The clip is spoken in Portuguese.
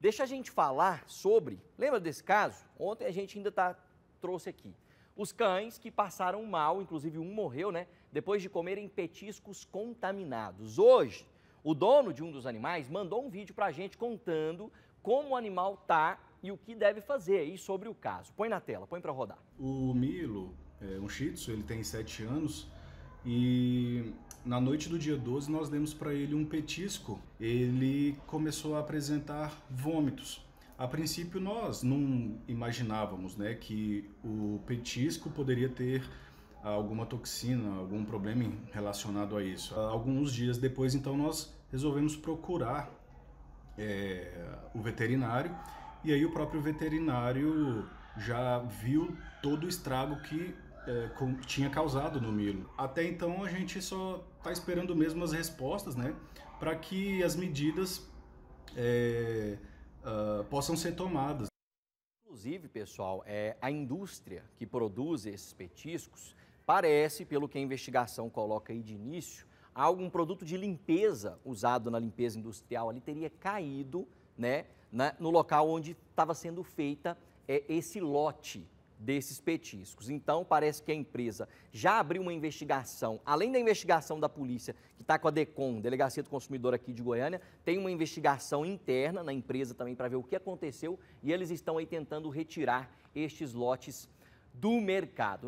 Deixa a gente falar sobre. Lembra desse caso? Ontem a gente ainda tá, trouxe aqui. Os cães que passaram mal, inclusive um morreu, né? Depois de comerem petiscos contaminados. Hoje, o dono de um dos animais mandou um vídeo para a gente contando como o animal tá e o que deve fazer aí sobre o caso. Põe na tela, põe para rodar. O Milo, é um shih tzu, ele tem 7 anos e na noite do dia 12, nós demos para ele um petisco. Ele começou a apresentar vômitos. A princípio, nós não imaginávamos né, que o petisco poderia ter alguma toxina, algum problema relacionado a isso. Alguns dias depois, então, nós resolvemos procurar é, o veterinário e aí o próprio veterinário já viu todo o estrago que é, com, tinha causado no Milo. Até então a gente só está esperando mesmo as respostas, né, para que as medidas é, uh, possam ser tomadas. Inclusive, pessoal, é, a indústria que produz esses petiscos parece, pelo que a investigação coloca aí de início, algum produto de limpeza usado na limpeza industrial ali teria caído, né, na, no local onde estava sendo feita é, esse lote desses petiscos. Então, parece que a empresa já abriu uma investigação, além da investigação da polícia, que está com a DECOM, Delegacia do Consumidor aqui de Goiânia, tem uma investigação interna na empresa também para ver o que aconteceu e eles estão aí tentando retirar estes lotes do mercado.